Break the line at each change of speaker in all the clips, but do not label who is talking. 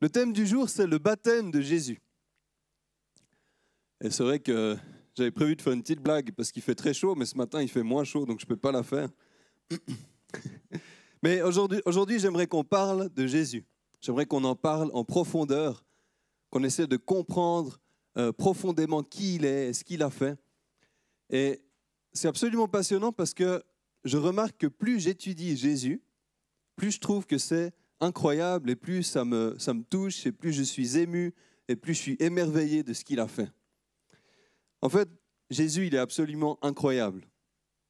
Le thème du jour, c'est le baptême de Jésus. Et c'est vrai que j'avais prévu de faire une petite blague parce qu'il fait très chaud, mais ce matin il fait moins chaud, donc je ne peux pas la faire. mais aujourd'hui, aujourd'hui j'aimerais qu'on parle de Jésus. J'aimerais qu'on en parle en profondeur, qu'on essaie de comprendre euh, profondément qui il est, ce qu'il a fait. Et c'est absolument passionnant parce que je remarque que plus j'étudie Jésus, plus je trouve que c'est incroyable et plus ça me, ça me touche et plus je suis ému et plus je suis émerveillé de ce qu'il a fait. En fait, Jésus, il est absolument incroyable.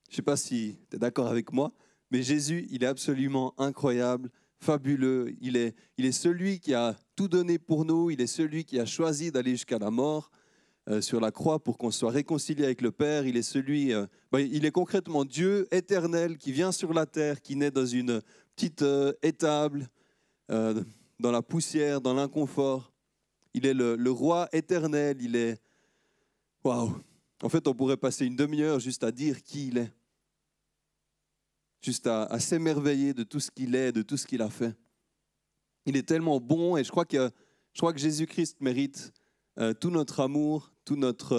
Je ne sais pas si tu es d'accord avec moi, mais Jésus, il est absolument incroyable, fabuleux. Il est, il est celui qui a tout donné pour nous. Il est celui qui a choisi d'aller jusqu'à la mort euh, sur la croix pour qu'on soit réconcilié avec le Père. Il est celui, euh, ben, il est concrètement Dieu éternel qui vient sur la terre, qui naît dans une petite euh, étable, euh, dans la poussière, dans l'inconfort. Il est le, roi éternel, il est... Waouh En fait, on pourrait passer une demi-heure juste à dire qui il est, juste à, s'émerveiller de tout ce qu'il est, de tout ce qu'il a fait. Il est tellement bon et je crois que, je crois que Jésus-Christ mérite euh, tout notre amour, tout notre...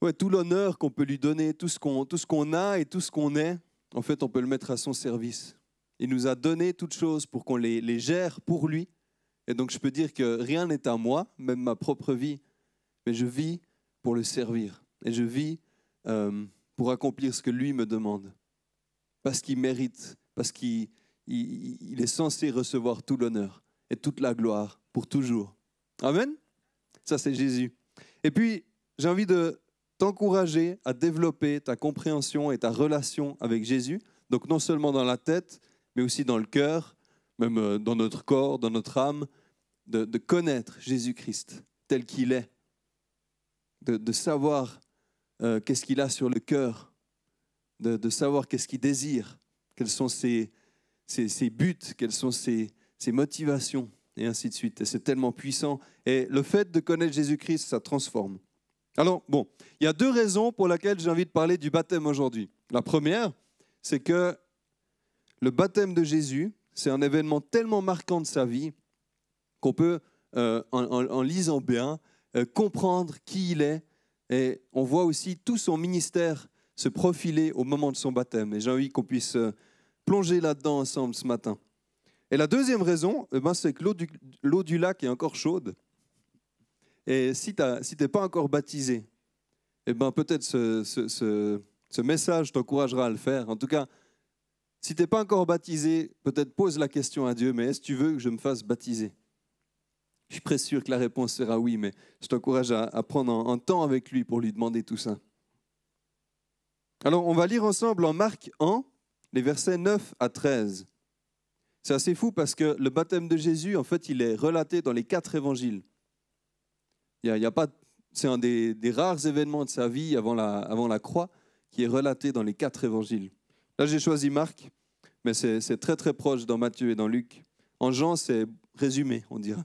Euh, tout l'honneur qu'on peut lui donner, tout ce qu'on qu'on a et tout ce qu'on est, en fait, on peut le mettre à son service. Il nous a donné toutes choses pour qu'on les, les gère pour lui. Et donc je peux dire que rien n'est à moi, même ma propre vie, mais je vis pour le servir. Et je vis euh, pour accomplir ce que lui me demande. Parce qu'il mérite, parce qu'il est censé recevoir tout l'honneur et toute la gloire pour toujours. Amen Ça c'est Jésus. Et puis, j'ai envie de t'encourager à développer ta compréhension et ta relation avec Jésus. Donc non seulement dans la tête, mais aussi dans le cœur, même euh, dans notre corps, dans notre âme, de, connaître Jésus-Christ tel qu'il est, de, savoir euh, qu'est-ce qu'il a sur le cœur, de, savoir qu'est-ce qu'il désire, quels sont ses, ses, buts, quelles sont ses, ses motivations, et ainsi de suite. Et c'est tellement puissant. Et le fait de connaître Jésus-Christ, ça transforme. Alors, bon, il y a deux raisons pour lesquelles j'ai envie de parler du baptême aujourd'hui. La première, c'est que le baptême de Jésus, c'est un événement tellement marquant de sa vie qu'on peut, euh, en, lisant bien, euh, comprendre qui il est. Et on voit aussi tout son ministère se profiler au moment de son baptême. Et j'ai envie qu'on puisse euh, plonger là-dedans ensemble ce matin. Et la deuxième raison, eh ben, c'est que l'eau du, lac est encore chaude. Et si tu si t'es pas encore baptisé, eh ben, peut-être ce, ce message t'encouragera à le faire. En tout cas, si t'es pas encore baptisé, peut-être pose la question à Dieu, mais est-ce que tu veux que je me fasse baptiser Je suis presque sûr que la réponse sera oui, mais je t'encourage à, prendre un, temps avec lui pour lui demander tout ça. Alors, on va lire ensemble en Marc 1, les versets 9 à 13. C'est assez fou parce que le baptême de Jésus, en fait, il est relaté dans les quatre évangiles. Il y a, pas, c'est un des, des, rares événements de sa vie avant la, avant la croix qui est relaté dans les quatre évangiles. Là, j'ai choisi Marc, mais c'est très très proche dans Matthieu et dans Luc. En Jean, c'est résumé, on dirait.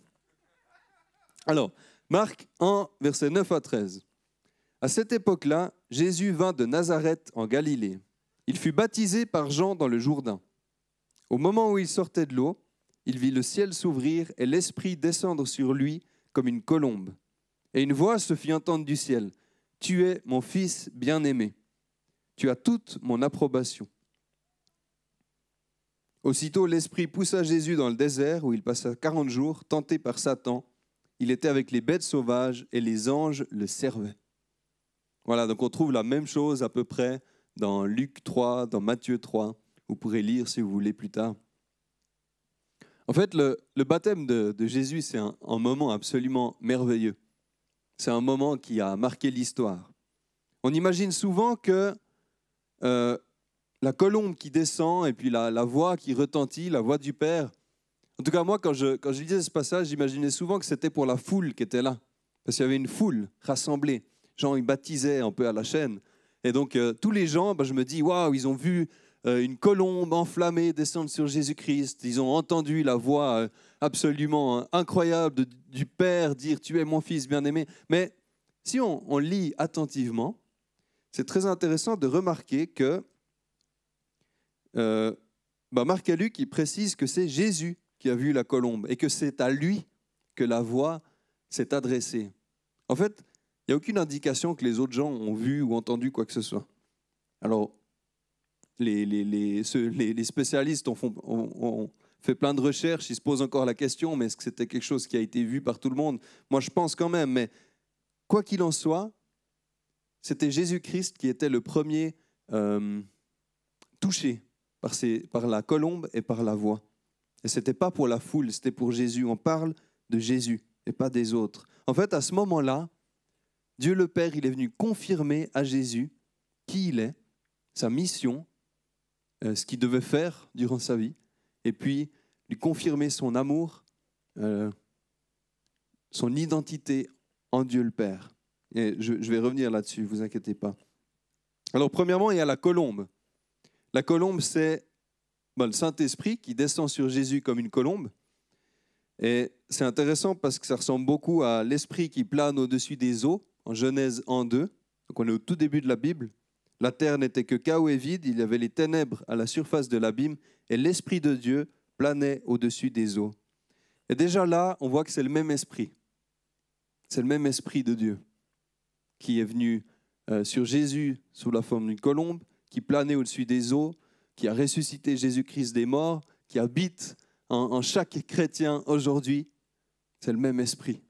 Alors, Marc 1, versets 9 à 13. À cette époque-là, Jésus vint de Nazareth en Galilée. Il fut baptisé par Jean dans le Jourdain. Au moment où il sortait de l'eau, il vit le ciel s'ouvrir et l'Esprit descendre sur lui comme une colombe. Et une voix se fit entendre du ciel. Tu es mon Fils bien-aimé. Tu as toute mon approbation. Aussitôt, l'Esprit poussa Jésus dans le désert où il passa 40 jours, tenté par Satan. Il était avec les bêtes sauvages et les anges le servaient. Voilà, donc on trouve la même chose à peu près dans Luc 3, dans Matthieu 3. Vous pourrez lire si vous voulez plus tard. En fait, le, baptême de, Jésus, c'est un, moment absolument merveilleux. C'est un moment qui a marqué l'histoire. On imagine souvent que euh, la colombe qui descend et puis la, voix qui retentit, la voix du Père. En tout cas, moi, quand je, quand lisais ce passage, j'imaginais souvent que c'était pour la foule qui était là. Parce qu'il y avait une foule rassemblée. Jean, ils baptisaient un peu à la chaîne. Et donc, euh, tous les gens, bah, je me dis, waouh, ils ont vu euh, une colombe enflammée descendre sur Jésus-Christ. Ils ont entendu la voix euh, absolument hein, incroyable du Père dire, tu es mon fils bien-aimé. Mais si on lit attentivement, c'est très intéressant de remarquer que euh, bah, Marc et Luc qui précise que c'est Jésus qui a vu la colombe et que c'est à lui que la voix s'est adressée. En fait, il n'y a aucune indication que les autres gens ont vu ou entendu quoi que ce soit. Alors, les, les, spécialistes ont, fait plein de recherches, ils se posent encore la question, mais est-ce que c'était quelque chose qui a été vu par tout le monde Moi, je pense quand même, mais quoi qu'il en soit, c'était Jésus-Christ qui était le premier euh, touché par, la colombe et par la voix. Et ce n'était pas pour la foule, c'était pour Jésus. On parle de Jésus et pas des autres. En fait, à ce moment-là, Dieu le Père, il est venu confirmer à Jésus qui il est, sa mission, euh, ce qu'il devait faire durant sa vie, et puis lui confirmer son amour, euh, son identité en Dieu le Père. Et je, vais revenir là-dessus, vous inquiétez pas. Alors premièrement, il y a la colombe. La colombe, c'est le Saint-Esprit qui descend sur Jésus comme une colombe. Et c'est intéressant parce que ça ressemble beaucoup à l'Esprit qui plane au-dessus des eaux, en Genèse 1-2, Donc on est au tout début de la Bible. La terre n'était que chaos et vide, il y avait les ténèbres à la surface de l'abîme, et l'Esprit de Dieu planait au-dessus des eaux. Et déjà là, on voit que c'est le même esprit. C'est le même esprit de Dieu qui est venu euh, sur Jésus sous la forme d'une colombe, qui planait au-dessus des eaux, qui a ressuscité Jésus-Christ des morts, qui habite en, chaque chrétien aujourd'hui, c'est le même esprit.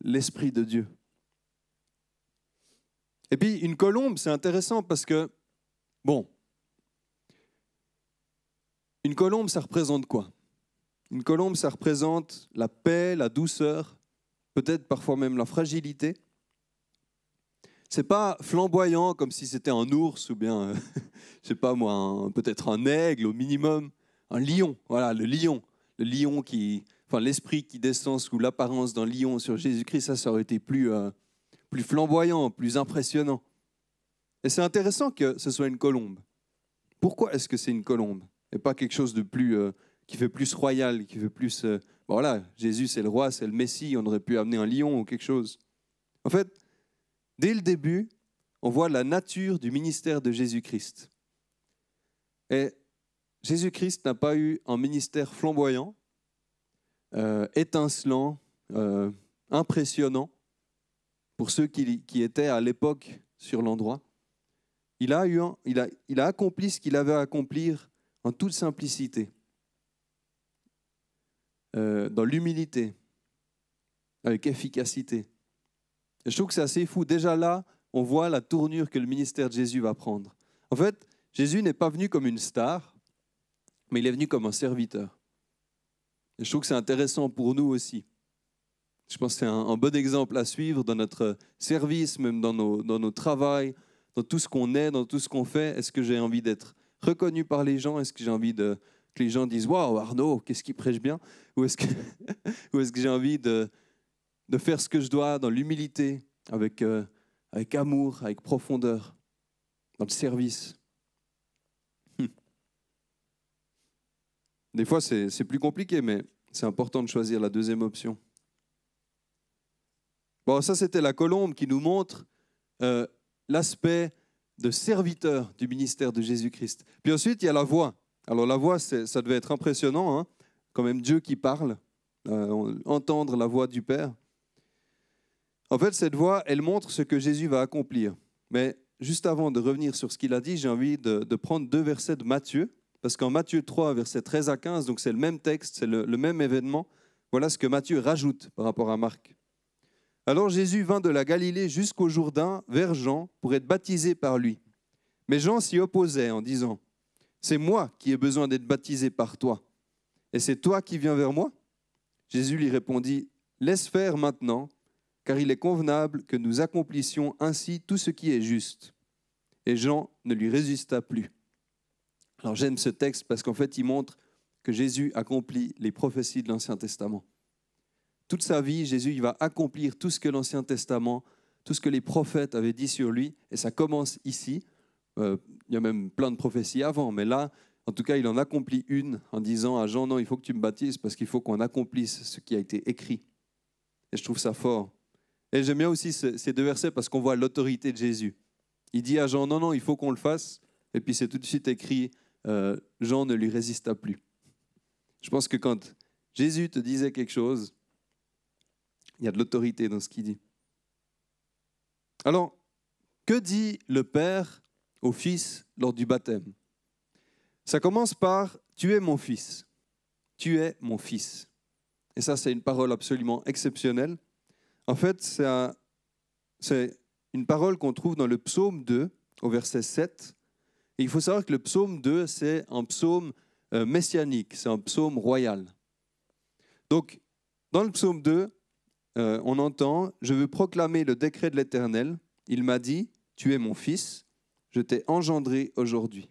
L'esprit de Dieu. Et puis une colombe, c'est intéressant parce que, bon, une colombe, ça représente quoi Une colombe, ça représente la paix, la douceur, peut-être parfois même la fragilité c'est pas flamboyant comme si c'était un ours ou bien, euh, je ne sais pas moi, peut-être un aigle au minimum, un lion. Voilà, le lion, le lion qui, enfin l'esprit qui descend sous l'apparence d'un lion sur Jésus-Christ, ça, ça aurait été plus, euh, plus flamboyant, plus impressionnant. Et c'est intéressant que ce soit une colombe. Pourquoi est-ce que c'est une colombe et pas quelque chose de plus euh, qui fait plus royal, qui fait plus. voilà, Jésus c'est le roi, c'est le Messie. On aurait pu amener un lion ou quelque chose. En fait, Dès le début, on voit la nature du ministère de Jésus-Christ. Et Jésus-Christ n'a pas eu un ministère flamboyant, euh, étincelant, euh, impressionnant pour ceux qui, étaient à l'époque sur l'endroit. Il a, il, a, accompli ce qu'il avait à accomplir en toute simplicité, euh, dans l'humilité, avec efficacité je trouve que c'est assez fou. Déjà là, on voit la tournure que le ministère de Jésus va prendre. En fait, Jésus n'est pas venu comme une star, mais il est venu comme un serviteur. je trouve que c'est intéressant pour nous aussi. Je pense que c'est un, bon exemple à suivre dans notre service, même dans nos, dans nos travails, dans tout ce qu'on est, dans tout ce qu'on fait. Est-ce que j'ai envie d'être reconnu par les gens Est-ce que j'ai envie de, que les gens disent Waouh, Arnaud, qu'est-ce qu'il prêche bien Ou est-ce que, est que j'ai envie de, de faire ce que je dois dans l'humilité, avec, euh, avec amour, avec profondeur, dans le service. Hmm. Des fois, c'est plus compliqué, mais c'est important de choisir la deuxième option. Bon, ça, c'était la colombe qui nous montre euh, l'aspect de serviteur du ministère de Jésus-Christ. Puis ensuite, il y a la voix. Alors, la voix, ça devait être impressionnant, hein. quand même Dieu qui parle, euh, entendre la voix du Père. En fait, cette voix, elle montre ce que Jésus va accomplir. Mais juste avant de revenir sur ce qu'il a dit, j'ai envie de, prendre deux versets de Matthieu, parce qu'en Matthieu 3, versets 13 à 15, donc c'est le même texte, c'est le, le même événement, voilà ce que Matthieu rajoute par rapport à Marc. Alors Jésus vint de la Galilée jusqu'au Jourdain, vers Jean, pour être baptisé par lui. Mais Jean s'y opposait en disant, C'est moi qui ai besoin d'être baptisé par toi, et c'est toi qui viens vers moi Jésus lui répondit, Laisse faire maintenant, car il est convenable que nous accomplissions ainsi tout ce qui est juste. Et Jean ne lui résista plus. Alors j'aime ce texte parce qu'en fait il montre que Jésus accomplit les prophéties de l'Ancien Testament. Toute sa vie, Jésus il va accomplir tout ce que l'Ancien Testament, tout ce que les prophètes avaient dit sur lui, et ça commence ici. Euh, il y a même plein de prophéties avant, mais là, en tout cas, il en accomplit une en disant à Jean, non, il faut que tu me baptises parce qu'il faut qu'on accomplisse ce qui a été écrit. Et je trouve ça fort. Et j'aime bien aussi ces deux versets parce qu'on voit l'autorité de Jésus. Il dit à Jean, non, non, il faut qu'on le fasse. Et puis c'est tout de suite écrit, euh, Jean ne lui résista plus. Je pense que quand Jésus te disait quelque chose, il y a de l'autorité dans ce qu'il dit. Alors, que dit le Père au Fils lors du baptême Ça commence par ⁇ Tu es mon Fils ⁇ Tu es mon Fils ⁇ Et ça, c'est une parole absolument exceptionnelle en fait, c'est une parole qu'on trouve dans le psaume 2, au verset 7. il faut savoir que le psaume 2, c'est un psaume euh, messianique, c'est un psaume royal. Donc, dans le psaume 2, euh, on entend Je veux proclamer le décret de l'Éternel. Il m'a dit Tu es mon fils, je t'ai engendré aujourd'hui.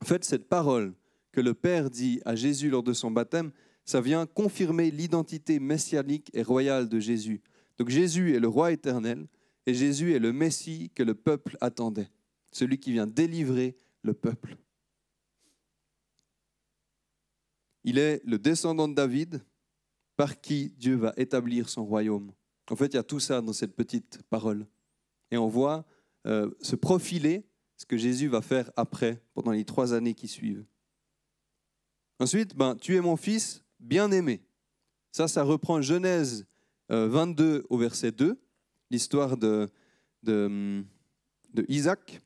En fait, cette parole que le Père dit à Jésus lors de son baptême, ça vient confirmer l'identité messianique et royale de Jésus. Donc Jésus est le roi éternel et Jésus est le Messie que le peuple attendait, celui qui vient délivrer le peuple. Il est le descendant de David par qui Dieu va établir son royaume. En fait, il y a tout ça dans cette petite parole. Et on voit euh, se profiler ce que Jésus va faire après, pendant les trois années qui suivent. Ensuite, ben, tu es mon fils, bien-aimé. Ça, ça reprend Genèse 22 euh, au verset 2, l'histoire de, hum, de, Isaac.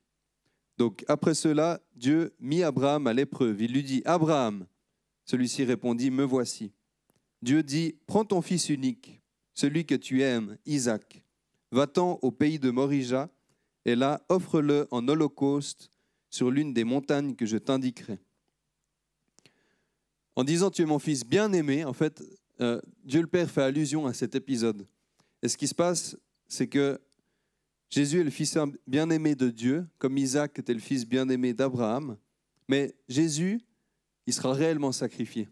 Donc après cela, Dieu mit Abraham à l'épreuve. Il lui dit, Abraham, celui-ci répondit, me voici. Dieu dit, prends ton fils unique, celui que tu aimes, Isaac. Va-t'en au pays de Morija, et là, offre-le en holocauste sur l'une des montagnes que je t'indiquerai en disant tu es mon fils bien-aimé, en fait, euh, Dieu le Père fait allusion à cet épisode. Et ce qui se passe, c'est que Jésus est le fils bien-aimé de Dieu, comme Isaac était le fils bien-aimé d'Abraham, mais Jésus, il sera réellement sacrifié.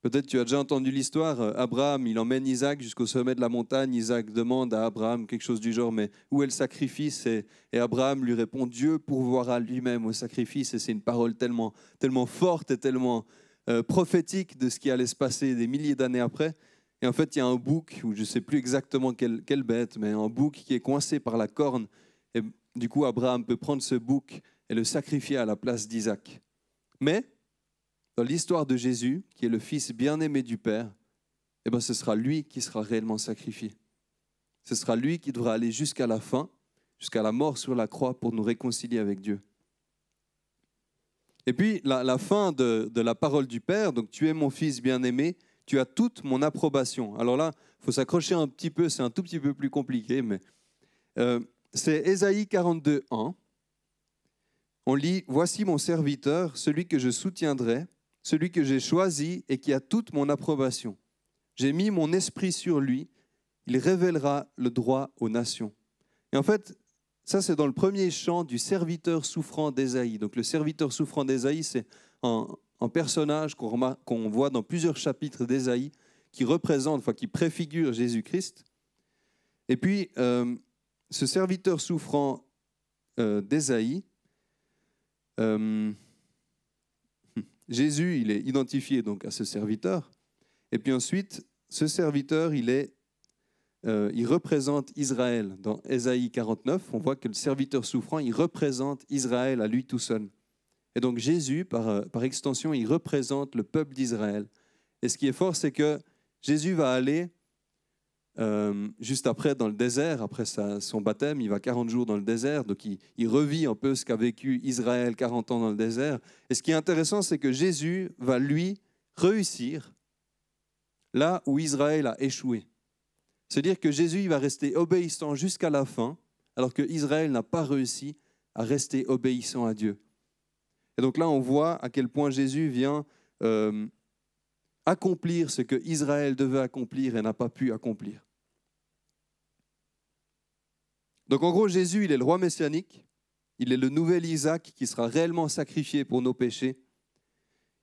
Peut-être tu as déjà entendu l'histoire. Euh, Abraham, il emmène Isaac jusqu'au sommet de la montagne. Isaac demande à Abraham quelque chose du genre, mais où est le sacrifice et, Abraham lui répond, Dieu pourvoira lui-même au sacrifice. Et c'est une parole tellement, tellement forte et tellement euh, prophétique de ce qui allait se passer des milliers d'années après. Et en fait, il y a un bouc, ou je ne sais plus exactement quelle, bête, mais un bouc qui est coincé par la corne. Et du coup, Abraham peut prendre ce bouc et le sacrifier à la place d'Isaac. Mais dans l'histoire de Jésus, qui est le Fils bien-aimé du Père, eh bien, ce sera lui qui sera réellement sacrifié. Ce sera lui qui devra aller jusqu'à la fin, jusqu'à la mort sur la croix pour nous réconcilier avec Dieu. Et puis, la, fin de, la parole du Père, donc tu es mon Fils bien-aimé, tu as toute mon approbation. Alors là, il faut s'accrocher un petit peu, c'est un tout petit peu plus compliqué, mais euh, c'est Ésaïe 42, 1. On lit, Voici mon serviteur, celui que je soutiendrai, celui que j'ai choisi et qui a toute mon approbation. J'ai mis mon esprit sur lui, il révélera le droit aux nations. Et en fait, ça c'est dans le premier chant du serviteur souffrant d'Ésaïe. Donc le serviteur souffrant d'Ésaïe, c'est un, personnage qu'on voit dans plusieurs chapitres d'Ésaïe qui représente, enfin qui préfigure Jésus-Christ. Et puis, euh, ce serviteur souffrant euh, d'Ésaïe, euh, Jésus, il est identifié donc à ce serviteur. Et puis ensuite, ce serviteur, il est, euh, il représente Israël. Dans Ésaïe 49, on voit que le serviteur souffrant, il représente Israël à lui tout seul. Et donc Jésus, par, euh, par extension, il représente le peuple d'Israël. Et ce qui est fort, c'est que Jésus va aller euh, juste après, dans le désert, après son baptême, il va 40 jours dans le désert, donc il, revit un peu ce qu'a vécu Israël 40 ans dans le désert. Et ce qui est intéressant, c'est que Jésus va, lui, réussir là où Israël a échoué. C'est-à-dire que Jésus il va rester obéissant jusqu'à la fin, alors que Israël n'a pas réussi à rester obéissant à Dieu. Et donc là, on voit à quel point Jésus vient euh, accomplir ce que Israël devait accomplir et n'a pas pu accomplir. Donc en gros, Jésus, il est le roi messianique, il est le nouvel Isaac qui sera réellement sacrifié pour nos péchés,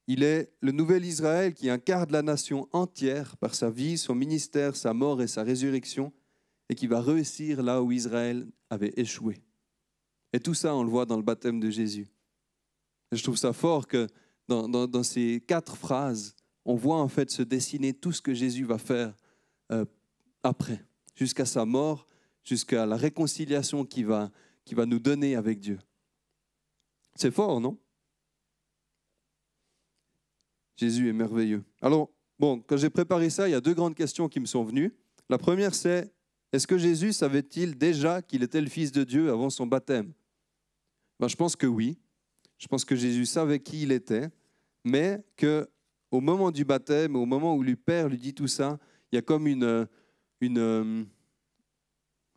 il est le nouvel Israël qui incarne la nation entière par sa vie, son ministère, sa mort et sa résurrection, et qui va réussir là où Israël avait échoué. Et tout ça, on le voit dans le baptême de Jésus. je trouve ça fort que dans, ces quatre phrases, on voit en fait se dessiner tout ce que Jésus va faire euh, après, jusqu'à sa mort jusqu'à la réconciliation qui va, qui va nous donner avec Dieu. C'est fort, non Jésus est merveilleux. Alors, bon, quand j'ai préparé ça, il y a deux grandes questions qui me sont venues. La première, c'est est-ce que Jésus savait-il déjà qu'il était le Fils de Dieu avant son baptême ben, Je pense que oui. Je pense que Jésus savait qui il était, mais que au moment du baptême, au moment où le Père lui dit tout ça, il y a comme une, une, euh,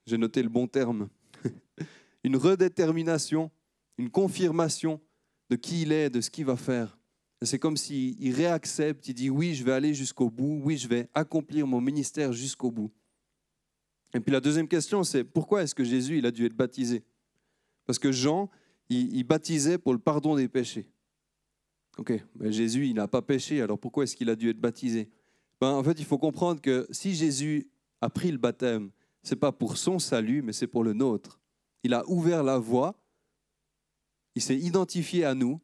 j'ai noté le bon terme, une redétermination, une confirmation de qui il est, de ce qu'il va faire. C'est comme s'il réaccepte, il dit oui, je vais aller jusqu'au bout, oui, je vais accomplir mon ministère jusqu'au bout. Et puis la deuxième question, c'est pourquoi est-ce que Jésus, il a dû être baptisé Parce que Jean, il, baptisait pour le pardon des péchés. Ok, Jésus, il n'a pas péché, alors pourquoi est-ce qu'il a dû être baptisé ben, En fait, il faut comprendre que si Jésus a pris le baptême, n'est pas pour son salut, mais c'est pour le nôtre. Il a ouvert la voie, il s'est identifié à nous,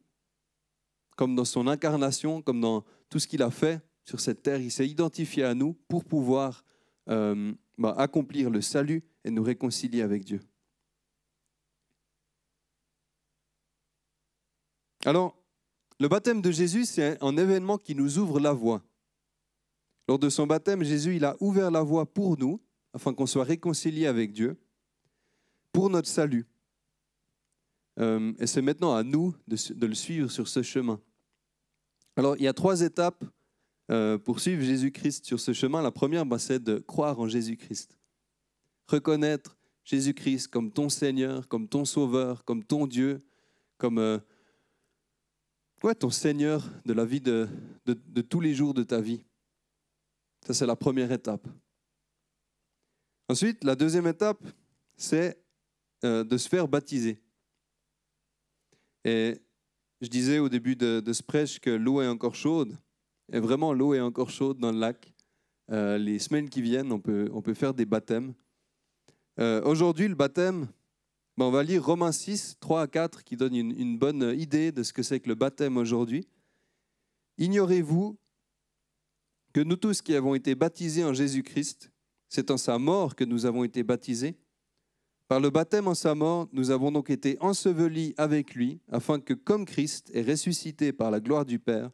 comme dans son incarnation, comme dans tout ce qu'il a fait sur cette terre, il s'est identifié à nous pour pouvoir euh, bah, accomplir le salut et nous réconcilier avec Dieu. Alors, le baptême de Jésus, c'est un événement qui nous ouvre la voie. Lors de son baptême, Jésus, il a ouvert la voie pour nous, afin qu'on soit réconcilié avec Dieu pour notre salut. Euh, et c'est maintenant à nous de, le suivre sur ce chemin. Alors, il y a trois étapes euh, pour suivre Jésus-Christ sur ce chemin. La première, bah, c'est de croire en Jésus-Christ. Reconnaître Jésus-Christ comme ton Seigneur, comme ton Sauveur, comme ton Dieu, comme euh, ton Seigneur de la vie de tous les jours de ta vie. Ça, c'est la première étape. Ensuite, la deuxième étape, c'est euh, de se faire baptiser. Et je disais au début de, ce prêche que l'eau est encore chaude. Et vraiment, l'eau est encore chaude dans le lac. Euh, les semaines qui viennent, on peut, on peut faire des baptêmes. Euh, aujourd'hui, le baptême, ben, on va lire Romains 6, 3 à 4, qui donne une, une bonne idée de ce que c'est que le baptême aujourd'hui. Ignorez-vous que nous tous qui avons été baptisés en Jésus-Christ, c'est en sa mort que nous avons été baptisés. Par le baptême en sa mort, nous avons donc été ensevelis avec lui, afin que, comme Christ est ressuscité par la gloire du Père,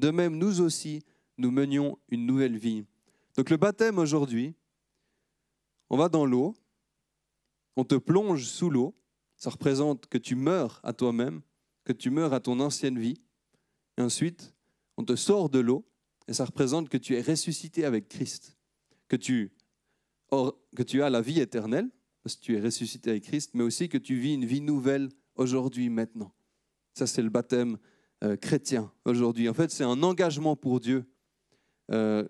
de même nous aussi, nous menions une nouvelle vie. Donc le baptême aujourd'hui, on va dans l'eau, on te plonge sous l'eau, ça représente que tu meurs à toi-même, que tu meurs à ton ancienne vie, ensuite on te sort de l'eau, et ça représente que tu es ressuscité avec Christ, que tu Or, que tu as la vie éternelle, parce que tu es ressuscité avec Christ, mais aussi que tu vis une vie nouvelle aujourd'hui, maintenant. Ça, c'est le baptême euh, chrétien aujourd'hui. En fait, c'est un engagement pour Dieu. Euh,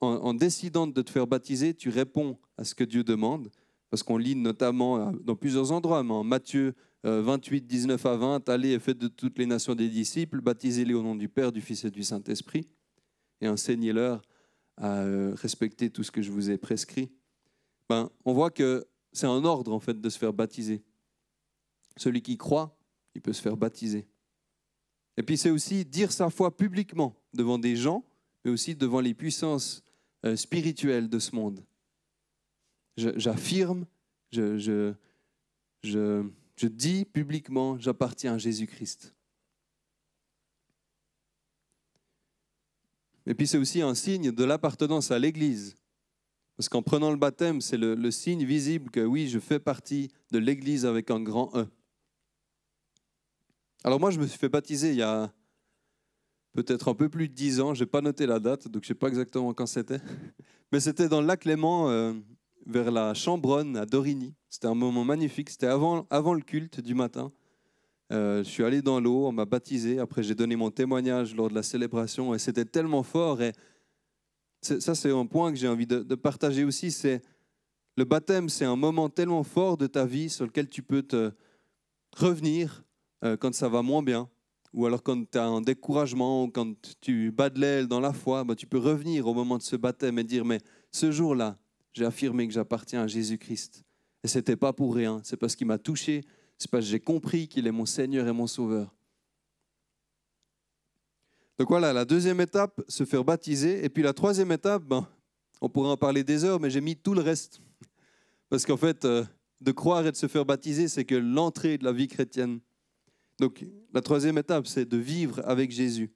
en, décidant de te faire baptiser, tu réponds à ce que Dieu demande, parce qu'on lit notamment euh, dans plusieurs endroits, mais en Matthieu 28, 19 à 20, allez et faites de toutes les nations des disciples, baptisez-les au nom du Père, du Fils et du Saint-Esprit, et enseignez-leur à euh, respecter tout ce que je vous ai prescrit, ben, on voit que c'est un ordre en fait de se faire baptiser. Celui qui croit, il peut se faire baptiser. Et puis c'est aussi dire sa foi publiquement devant des gens, mais aussi devant les puissances euh, spirituelles de ce monde. J'affirme, je, je dis publiquement, j'appartiens à Jésus-Christ. Et puis c'est aussi un signe de l'appartenance à l'Église. Parce qu'en prenant le baptême, c'est le, signe visible que oui, je fais partie de l'Église avec un grand E. Alors moi, je me suis fait baptiser il y a peut-être un peu plus de dix ans. Je n'ai pas noté la date, donc je ne sais pas exactement quand c'était. Mais c'était dans le lac euh, vers la Chambronne, à Dorigny. C'était un moment magnifique. C'était avant le culte du matin. Euh, je suis allé dans l'eau, on m'a baptisé, après j'ai donné mon témoignage lors de la célébration et c'était tellement fort. Et ça, c'est un point que j'ai envie de, partager aussi. C'est le baptême, c'est un moment tellement fort de ta vie sur lequel tu peux te revenir euh, quand ça va moins bien, ou alors quand tu as un découragement, ou quand tu bats de l'aile dans la foi, bah, tu peux revenir au moment de ce baptême et dire, mais ce jour-là, j'ai affirmé que j'appartiens à Jésus-Christ. Et ce n'était pas pour rien, c'est parce qu'il m'a touché, c'est parce que j'ai compris qu'il est mon Seigneur et mon Sauveur. Donc voilà, la deuxième étape, se faire baptiser. Et puis la troisième étape, ben, on pourrait en parler des heures, mais j'ai mis tout le reste. Parce qu'en fait, euh, de croire et de se faire baptiser, c'est que l'entrée de la vie chrétienne. Donc la troisième étape, c'est de vivre avec Jésus.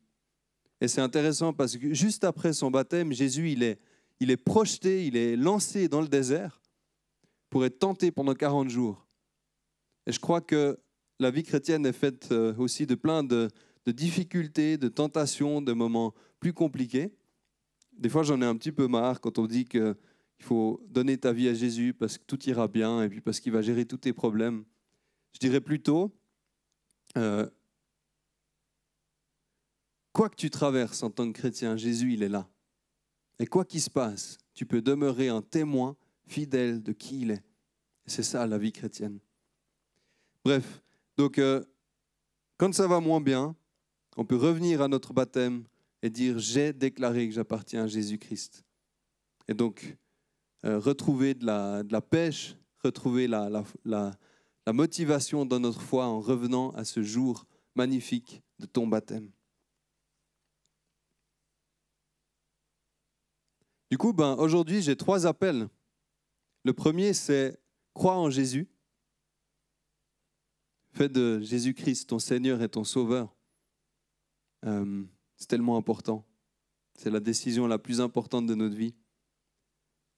Et c'est intéressant parce que juste après son baptême, Jésus, il est, il est projeté, il est lancé dans le désert pour être tenté pendant 40 jours. Et je crois que la vie chrétienne est faite euh, aussi de plein de, difficultés, de tentations, de moments plus compliqués. Des fois, j'en ai un petit peu marre quand on dit qu'il faut donner ta vie à Jésus parce que tout ira bien et puis parce qu'il va gérer tous tes problèmes. Je dirais plutôt, euh, quoi que tu traverses en tant que chrétien, Jésus, il est là. Et quoi qu'il se passe, tu peux demeurer un témoin fidèle de qui il est. C'est ça la vie chrétienne. Bref, donc euh, quand ça va moins bien, on peut revenir à notre baptême et dire j'ai déclaré que j'appartiens à Jésus-Christ. Et donc, euh, retrouver de la, pêche, retrouver la, motivation dans notre foi en revenant à ce jour magnifique de ton baptême. Du coup, ben, aujourd'hui, j'ai trois appels. Le premier, c'est croire en Jésus. Fait de Jésus-Christ ton Seigneur et ton Sauveur. Euh, c'est tellement important. C'est la décision la plus importante de notre vie.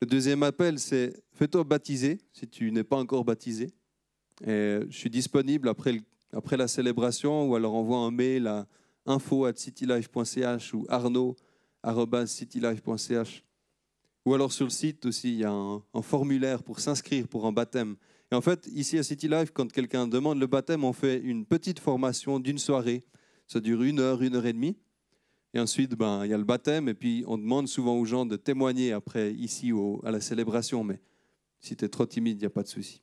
Le deuxième appel, c'est fais-toi baptiser si tu n'es pas encore baptisé. je suis disponible après, après la célébration ou alors envoie un mail à info@citylife.ch ou arnaud@citylife.ch. Ou alors sur le site aussi, il y a un formulaire pour s'inscrire pour un baptême. Et en fait, ici à City Life, quand quelqu'un demande le baptême, on fait une petite formation d'une soirée. Ça dure une heure, une heure et demie. Et ensuite, ben, il y a le baptême, et puis on demande souvent aux gens de témoigner après, ici, à la célébration. Mais si tu es trop timide, il n'y a pas de souci.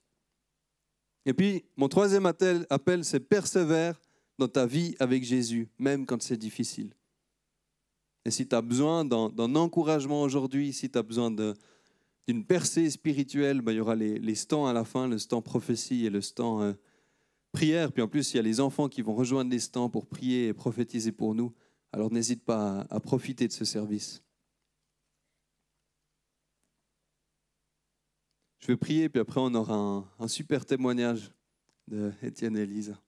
Et puis, mon troisième appel, appel c'est persévère dans ta vie avec Jésus, même quand c'est difficile. Et si tu as besoin d'un encouragement aujourd'hui, si tu as besoin de, une percée spirituelle. Ben, il y aura les, stands à la fin, le stand prophétie et le stand euh, prière. Puis en plus, il y a les enfants qui vont rejoindre les stands pour prier et prophétiser pour nous. Alors n'hésite pas à, profiter de ce service. Je vais prier, puis après on aura un, super témoignage de Étienne et Lisa.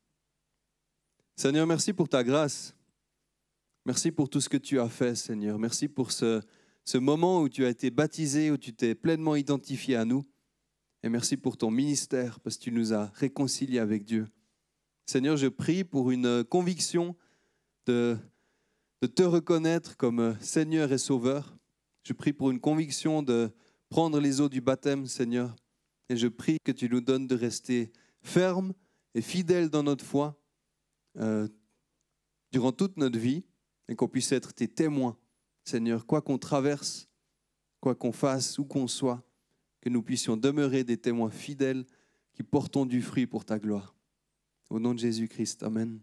Seigneur, merci pour ta grâce. Merci pour tout ce que tu as fait, Seigneur. Merci pour ce, ce moment où tu as été baptisé, où tu t'es pleinement identifié à nous. Et merci pour ton ministère, parce que tu nous as réconciliés avec Dieu. Seigneur, je prie pour une conviction de, te reconnaître comme Seigneur et Sauveur. Je prie pour une conviction de prendre les eaux du baptême, Seigneur. Et je prie que tu nous donnes de rester fermes et fidèles dans notre foi euh, durant toute notre vie et qu'on puisse être tes témoins Seigneur, quoi qu'on traverse, quoi qu'on fasse, où qu'on soit, que nous puissions demeurer des témoins fidèles qui portons du fruit pour ta gloire. Au nom de Jésus-Christ, Amen.